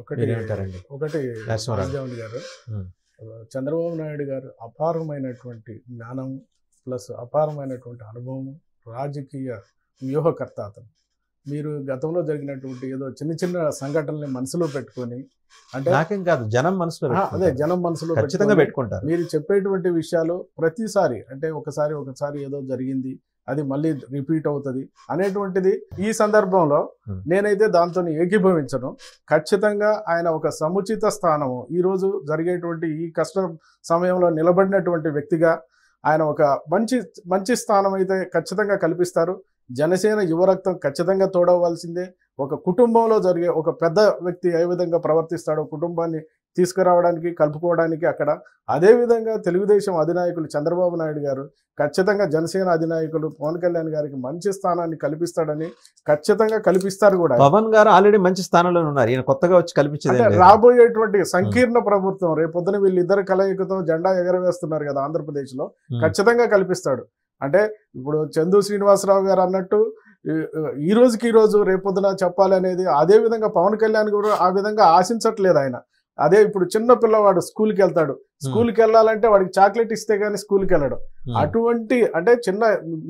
ఒకటి ఒకటి గారు చంద్రబాబు నాయుడు గారు అపారమైనటువంటి జ్ఞానం ప్లస్ అపారమైనటువంటి అనుభవం రాజకీయ వ్యూహకర్త అతను మీరు గతంలో జరిగినటువంటి ఏదో చిన్న చిన్న సంఘటనల్ని మనసులో పెట్టుకొని అంటే నాకేం కాదు జనం మనసులో అదే జనం మనసులో ఖచ్చితంగా పెట్టుకుంటారు మీరు చెప్పేటువంటి విషయాలు ప్రతిసారి అంటే ఒకసారి ఒకసారి ఏదో జరిగింది అది మళ్ళీ రిపీట్ అవుతుంది అనేటువంటిది ఈ సందర్భంలో నేనైతే దాంతో ఏకీభవించను ఖచ్చితంగా ఆయన ఒక సముచిత స్థానము ఈరోజు జరిగేటువంటి ఈ కష్ట సమయంలో నిలబడినటువంటి వ్యక్తిగా ఆయన ఒక మంచి మంచి స్థానం అయితే ఖచ్చితంగా కల్పిస్తారు జనసేన యువరక్తం ఖచ్చితంగా తోడవలసిందే ఒక కుటుంబంలో జరిగే ఒక పెద్ద వ్యక్తి ఏ విధంగా ప్రవర్తిస్తాడో కుటుంబాన్ని తీసుకురావడానికి కలుపుకోవడానికి అక్కడ అదేవిధంగా తెలుగుదేశం అధినాయకులు చంద్రబాబు నాయుడు గారు ఖచ్చితంగా జనసేన అధినాయకులు పవన్ కళ్యాణ్ గారికి మంచి స్థానాన్ని కల్పిస్తాడని ఖచ్చితంగా కల్పిస్తారు కూడా పవన్ గారు ఆల్రెడీ మంచి స్థానంలో ఉన్నారు ఈయన కొత్తగా వచ్చి కల్పించారు రాబోయేటువంటి సంకీర్ణ ప్రభుత్వం రేపొద్దున వీళ్ళిద్దరు కలయికతో జెండా ఎగరవేస్తున్నారు కదా ఆంధ్రప్రదేశ్లో ఖచ్చితంగా కల్పిస్తాడు అంటే ఇప్పుడు చందు శ్రీనివాసరావు గారు అన్నట్టు ఈ రోజుకి ఈ రోజు రేపొద్దున చెప్పాలి అనేది అదే విధంగా పవన్ కళ్యాణ్ కూడా ఆ విధంగా ఆశించట్లేదు ఆయన అదే ఇప్పుడు చిన్న పిల్లవాడు స్కూల్కి వెళ్తాడు స్కూల్కి వెళ్ళాలంటే వాడికి చాక్లెట్ ఇస్తే గానీ స్కూల్కి వెళ్ళడు అటువంటి అంటే చిన్న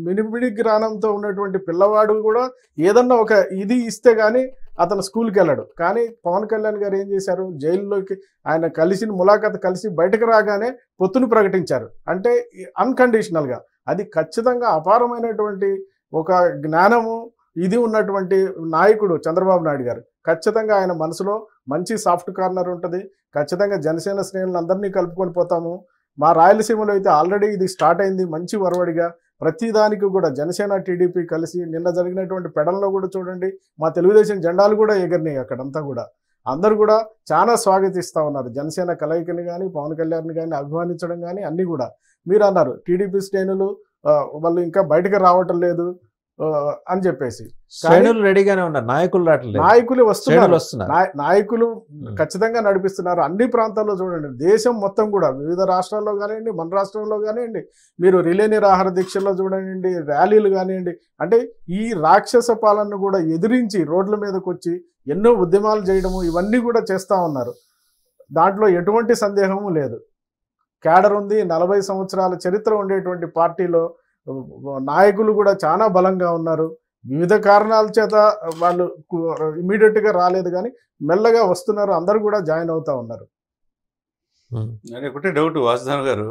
మినిమిడి జ్ఞానంతో ఉన్నటువంటి పిల్లవాడు కూడా ఏదన్నా ఒక ఇది ఇస్తే గానీ అతను స్కూల్కి వెళ్ళాడు కానీ పవన్ కళ్యాణ్ గారు ఏం చేశారు జైల్లోకి ఆయన కలిసి ములాఖాత్ కలిసి బయటకు రాగానే పొత్తును ప్రకటించారు అంటే అన్కండిషనల్గా అది ఖచ్చితంగా అపారమైనటువంటి ఒక జ్ఞానము ఇది ఉన్నటువంటి నాయకుడు చంద్రబాబు నాయుడు గారు ఖచ్చితంగా ఆయన మనసులో మంచి సాఫ్ట్ కార్నర్ ఉంటుంది ఖచ్చితంగా జనసేన అందరినీ కలుపుకొని పోతాము మా రాయలసీమలో అయితే ఆల్రెడీ ఇది స్టార్ట్ అయింది మంచి వరవడిగా ప్రతిదానికి కూడా జనసేన టీడీపీ కలిసి నిన్న జరిగినటువంటి పెడల్లో కూడా చూడండి మా తెలుగుదేశం జెండాలు కూడా ఎగిరినాయి అక్కడంతా కూడా అందరు కూడా చాలా స్వాగతిస్తూ ఉన్నారు జనసేన కలయికని కానీ పవన్ కళ్యాణ్ని కానీ అభిమానించడం కానీ అన్నీ కూడా మీరు అన్నారు టీడీపీ శ్రేణులు వాళ్ళు ఇంకా బయటకు రావటం లేదు అని చెప్పేసి శ్రేణులు రెడీగానే ఉన్నారు నాయకులు రావట్లేదు నాయకులు వస్తున్నారు నాయకులు ఖచ్చితంగా నడిపిస్తున్నారు అన్ని ప్రాంతాల్లో చూడండి దేశం మొత్తం కూడా వివిధ రాష్ట్రాల్లో కానివ్వండి మన రాష్ట్రంలో కానివ్వండి మీరు రిలేని ఆహార దీక్షల్లో చూడండి ర్యాలీలు కానివ్వండి అంటే ఈ రాక్షస పాలనను కూడా ఎదిరించి రోడ్ల మీదకి వచ్చి ఎన్నో ఉద్యమాలు చేయడము ఇవన్నీ కూడా చేస్తూ ఉన్నారు దాంట్లో ఎటువంటి సందేహము లేదు క్యాడర్ ఉంది నలభై సంవత్సరాల చరిత్ర ఉండేటువంటి పార్టీలో నాయకులు కూడా చాలా బలంగా ఉన్నారు వివిధ కారణాల చేత వాళ్ళు ఇమీడియట్గా రాలేదు కానీ మెల్లగా వస్తున్నారు అందరూ కూడా జాయిన్ అవుతా ఉన్నారు నేను ఒకటే డౌట్ వాసుదాన్ గారు